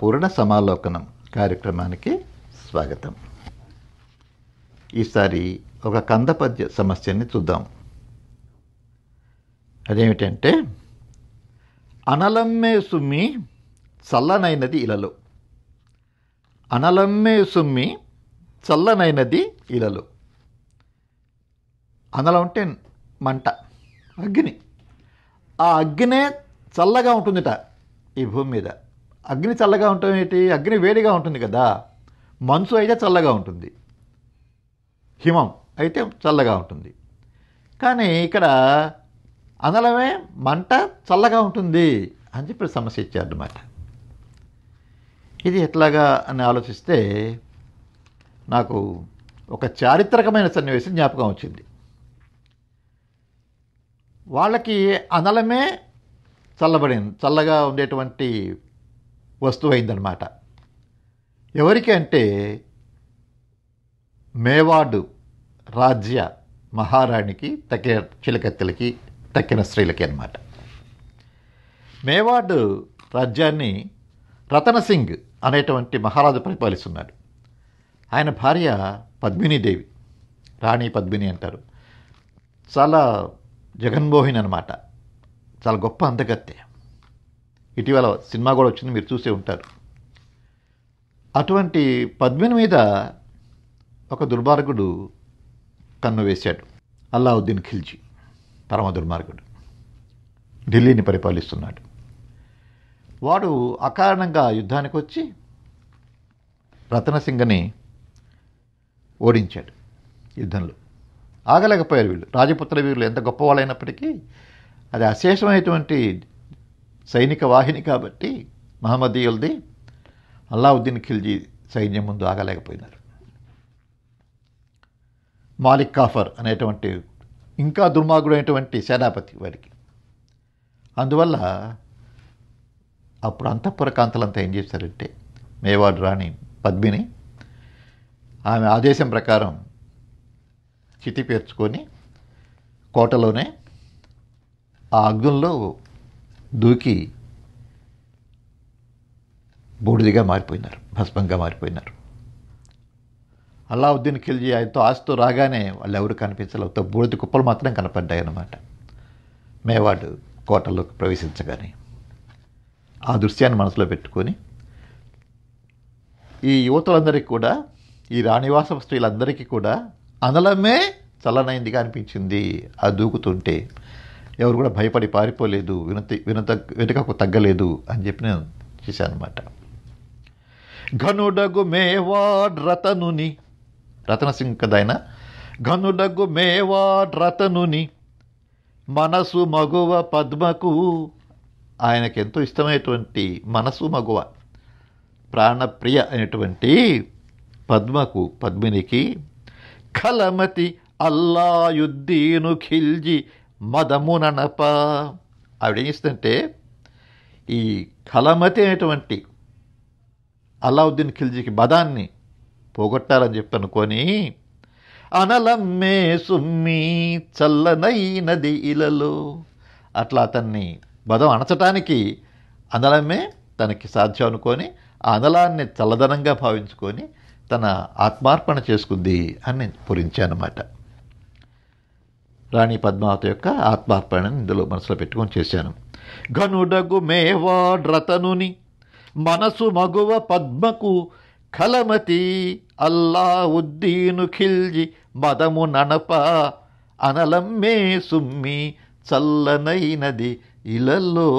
పూర్ణ సమాలోకనం కార్యక్రమానికి స్వాగతం ఈసారి ఒక కందపద్య సమస్యని చూద్దాం అదేమిటంటే అనలమ్మే సుమ్మి చల్లనైనది ఇలలు అనలమ్మే సుమ్మి చల్లనైనది ఇలలు అనలం అంటే మంట అగ్ని ఆ అగ్నే చల్లగా ఉంటుందిట ఈ భూమి మీద అగ్ని చల్లగా ఉండటం ఏంటి అగ్ని వేడిగా ఉంటుంది కదా మనసు అయితే చల్లగా ఉంటుంది హిమం అయితే చల్లగా ఉంటుంది కానీ ఇక్కడ అనలమే మంట చల్లగా ఉంటుంది అని చెప్పి సమస్య ఇచ్చారన్నమాట ఇది ఎట్లాగా అని ఆలోచిస్తే నాకు ఒక చారిత్రకమైన సన్నివేశం జ్ఞాపకం వచ్చింది వాళ్ళకి అనలమే చల్లబడింది చల్లగా ఉండేటువంటి వస్తువు అయిందనమాట ఎవరికి అంటే మేవాడు రాజ్య మహారాణికి తక్కిన చిలకత్తెలకి తక్కిన స్త్రీలకి అనమాట మేవాడు రాజ్యాన్ని రతనసింగ్ అనేటువంటి మహారాజు పరిపాలిస్తున్నాడు ఆయన భార్య పద్మినీదేవి రాణి పద్మిని అంటారు చాలా జగన్మోహిని అనమాట చాలా గొప్ప అంతగత్తే ఇటీవల సినిమా కూడా వచ్చింది మీరు చూసే ఉంటారు అటువంటి పద్మిని మీద ఒక దుర్మార్గుడు కన్ను వేశాడు అల్లావుద్దీన్ ఖిల్జీ పరమ దుర్మార్గుడు ఢిల్లీని పరిపాలిస్తున్నాడు వాడు అకారణంగా యుద్ధానికి వచ్చి రతనసింగని ఓడించాడు యుద్ధంలో ఆగలేకపోయారు వీళ్ళు రాజపుత్ర వీరులు ఎంత గొప్పవాళ్ళైనప్పటికీ అది అశేషమైనటువంటి సైనిక వాహిని కాబట్టి మహమ్మదీయులది అల్లావుద్దీన్ ఖిల్జీ సైన్యం ముందు ఆగలేకపోయినారు మాలిక్ కాఫర్ అనేటువంటి ఇంకా దుర్మార్గుడైనటువంటి సేనాపతి వారికి అందువల్ల అప్పుడు అంతఃపుర కాంతలంతా ఏం చేశారంటే మేవాడు రాణి పద్మిని ఆమె ఆదేశం ప్రకారం చితి పేర్చుకొని కోటలోనే ఆ అగ్నుల్లో దూకి బూడిదిగా మారిపోయినారు భస్మంగా మారిపోయినారు అల్లావుద్దీన్ ఖిల్జీ ఆయనతో ఆశతో రాగానే వాళ్ళు ఎవరు కనిపించలేదు బూడిద కుప్పలు మాత్రం కనపడ్డాయి అన్నమాట మేవాడు కోటలోకి ప్రవేశించగానే ఆ దృశ్యాన్ని మనసులో పెట్టుకొని ఈ యువతలందరికీ కూడా ఈ రాణివాస స్త్రీలందరికీ కూడా అనలమే చల్లనైందిగా అనిపించింది ఆ దూకుతుంటే ఎవరు కూడా భయపడి పారిపోలేదు వినతి వినత వెనుకకు తగ్గలేదు అని చెప్పి నేను చేశాను అనమాట ఘనుడగు మేవాడ్ రతనుని రతనసింగ్ ఘనుడగు మేవాడ్ రతనుని మనసు మగువ పద్మకు ఆయనకు ఎంతో ఇష్టమైనటువంటి మనసు మగువ ప్రాణప్రియ అయినటువంటి పద్మకు పద్మినికి కలమతి అల్లాయుద్దీను ఖిల్జీ ఆవిడ ఏం చేస్తుందంటే ఈ కలమతి అనేటువంటి అలావుద్దీన్ ఖిల్జీకి మదాన్ని పోగొట్టాలని చెప్పి అనుకొని అనలమ్మే సుమ్మి చల్లనైనది ఇలలు అట్లా అతన్ని బదం అణచటానికి అనలమ్మే తనకి సాధ్యం అనుకొని ఆ అనలాన్ని చల్లదనంగా భావించుకొని తన ఆత్మార్పణ చేసుకుంది అని నేను పూరించానమాట రాణి పద్మావత యొక్క ఆత్మార్పణను ఇందులో మనసులో పెట్టుకొని చేశాను గనుడగు మేవాడ్రతనుని మనసు మగువ పద్మకు కలమతి అల్లా ఉద్దీను ఖిల్జి మదము ననప అనలమ్మే సుమ్మి చల్లనైనది ఇలల్లో